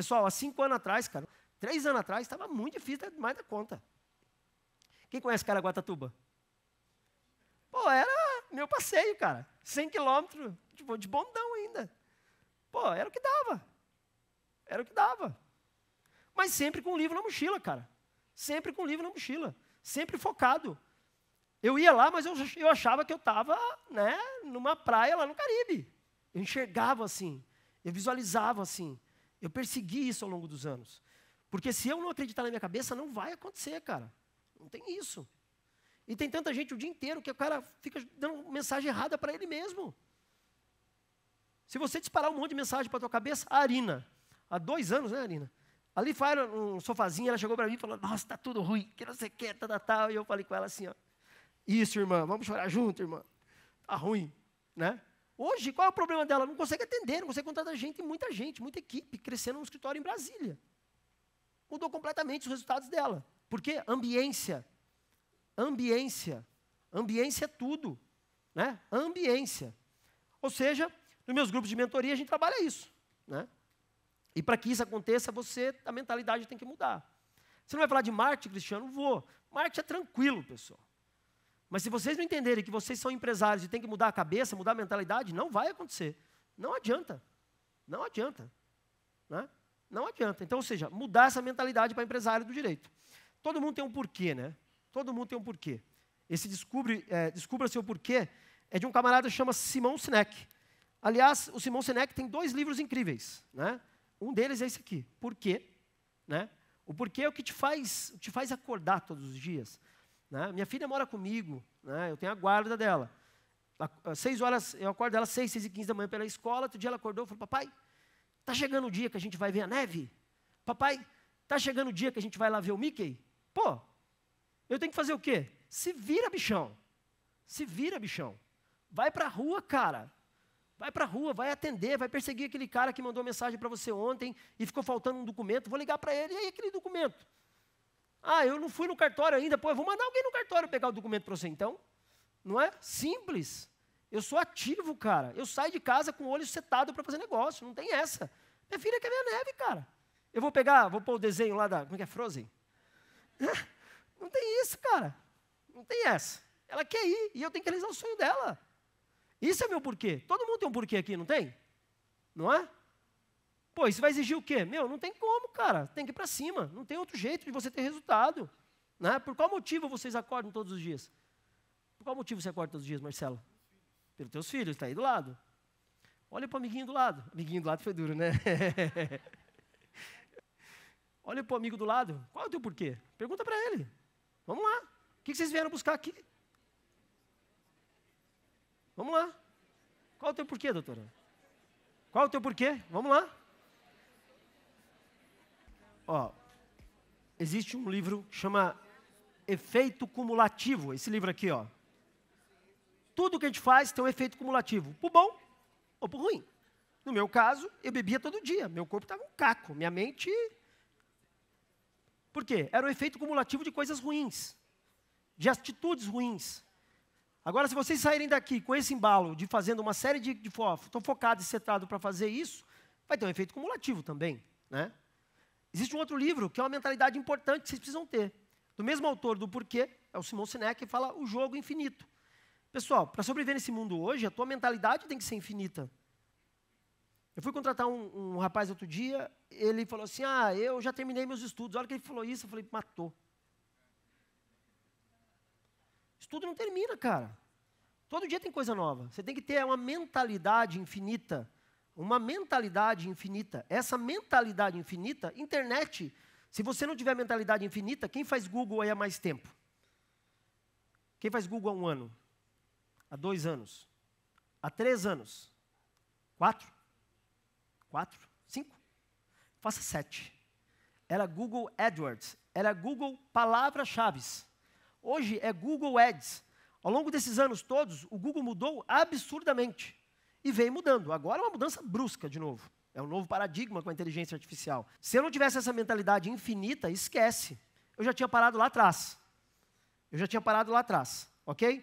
Pessoal, há cinco anos atrás, cara, três anos atrás, estava muito difícil, mais da conta. Quem conhece Caraguatatuba? Pô, era meu passeio, cara. 100 quilômetros de, tipo, de bondão ainda. Pô, era o que dava. Era o que dava. Mas sempre com o livro na mochila, cara. Sempre com o livro na mochila. Sempre focado. Eu ia lá, mas eu, eu achava que eu estava né, numa praia lá no Caribe. Eu enxergava assim. Eu visualizava assim. Eu persegui isso ao longo dos anos. Porque se eu não acreditar na minha cabeça, não vai acontecer, cara. Não tem isso. E tem tanta gente o dia inteiro que o cara fica dando mensagem errada para ele mesmo. Se você disparar um monte de mensagem para tua cabeça, a Arina, há dois anos, né, Arina? Ali foi um sofazinho, ela chegou para mim e falou: Nossa, tá tudo ruim, que não sei o que, tal, tá, tal. Tá, tá. E eu falei com ela assim: ó, Isso, irmã, vamos chorar junto, irmã. Tá ruim, né? Hoje, qual é o problema dela? Não consegue atender, não consegue contratar gente, muita gente, muita equipe, crescendo no escritório em Brasília. Mudou completamente os resultados dela. Por quê? Ambiência. Ambiência. Ambiência é tudo. Né? Ambiência. Ou seja, nos meus grupos de mentoria a gente trabalha isso. Né? E para que isso aconteça, você, a mentalidade tem que mudar. Você não vai falar de Marte, Cristiano? Vou. Marte é tranquilo, pessoal. Mas se vocês não entenderem que vocês são empresários e tem que mudar a cabeça, mudar a mentalidade, não vai acontecer. Não adianta. Não adianta. Né? Não adianta. Então, ou seja, mudar essa mentalidade para empresário do direito. Todo mundo tem um porquê, né? Todo mundo tem um porquê. Esse descobre, é, descubra seu porquê é de um camarada que chama Simão Sinek. Aliás, o Simão Sinek tem dois livros incríveis, né? Um deles é esse aqui, Porquê, né? O porquê é o que te faz, te faz acordar todos os dias. Né? Minha filha mora comigo, né? eu tenho a guarda dela. Às eh, seis horas, eu acordo ela às seis, seis e quinze da manhã pela escola. Outro dia ela acordou e falou, papai, está chegando o dia que a gente vai ver a neve? Papai, está chegando o dia que a gente vai lá ver o Mickey? Pô, eu tenho que fazer o quê? Se vira, bichão. Se vira, bichão. Vai para a rua, cara. Vai para a rua, vai atender, vai perseguir aquele cara que mandou mensagem para você ontem e ficou faltando um documento. Vou ligar para ele, e aí aquele documento? Ah, eu não fui no cartório ainda, pô, eu vou mandar alguém no cartório pegar o documento para você então. Não é? Simples. Eu sou ativo, cara. Eu saio de casa com o olho setado para fazer negócio, não tem essa. Minha filha quer ver a neve, cara. Eu vou pegar, vou pôr o desenho lá da. Como é que é? Frozen? Não tem isso, cara. Não tem essa. Ela quer ir e eu tenho que realizar o sonho dela. Isso é meu porquê. Todo mundo tem um porquê aqui, não tem? Não é? Pô, isso vai exigir o quê? Meu, não tem como, cara. Tem que ir para cima. Não tem outro jeito de você ter resultado. Né? Por qual motivo vocês acordam todos os dias? Por qual motivo você acorda todos os dias, Marcelo? Pelos teus filhos, está aí do lado. Olha para o amiguinho do lado. Amiguinho do lado foi duro, né? Olha para o amigo do lado. Qual é o teu porquê? Pergunta para ele. Vamos lá. O que vocês vieram buscar aqui? Vamos lá. Qual é o teu porquê, doutora? Qual é o teu porquê? Vamos lá. Ó, existe um livro que chama Efeito Cumulativo. Esse livro aqui, ó. Tudo que a gente faz tem um efeito cumulativo, por bom ou por ruim. No meu caso, eu bebia todo dia, meu corpo estava um caco, minha mente. Por quê? Era um efeito cumulativo de coisas ruins, de atitudes ruins. Agora, se vocês saírem daqui com esse embalo de fazendo uma série de, de estou focado e setado para fazer isso, vai ter um efeito cumulativo também, né? Existe um outro livro que é uma mentalidade importante que vocês precisam ter. Do mesmo autor do Porquê, é o Simon Sinek, que fala o jogo infinito. Pessoal, para sobreviver nesse mundo hoje, a tua mentalidade tem que ser infinita. Eu fui contratar um, um, rapaz outro dia, ele falou assim: Ah, eu já terminei meus estudos. A hora que ele falou isso, eu falei: Matou. Estudo não termina, cara. Todo dia tem coisa nova. Você tem que ter uma mentalidade infinita uma mentalidade infinita. Essa mentalidade infinita, internet, se você não tiver mentalidade infinita, quem faz Google aí há mais tempo? Quem faz Google há um ano? Há dois anos? Há três anos? Quatro? Quatro? Cinco? Faça sete. Era Google AdWords, era Google palavras-chave. Hoje é Google Ads. Ao longo desses anos todos, o Google mudou absurdamente e veio mudando. Agora é uma mudança brusca de novo. É um novo paradigma com a inteligência artificial. Se eu não tivesse essa mentalidade infinita, esquece. Eu já tinha parado lá atrás. Eu já tinha parado lá atrás, ok?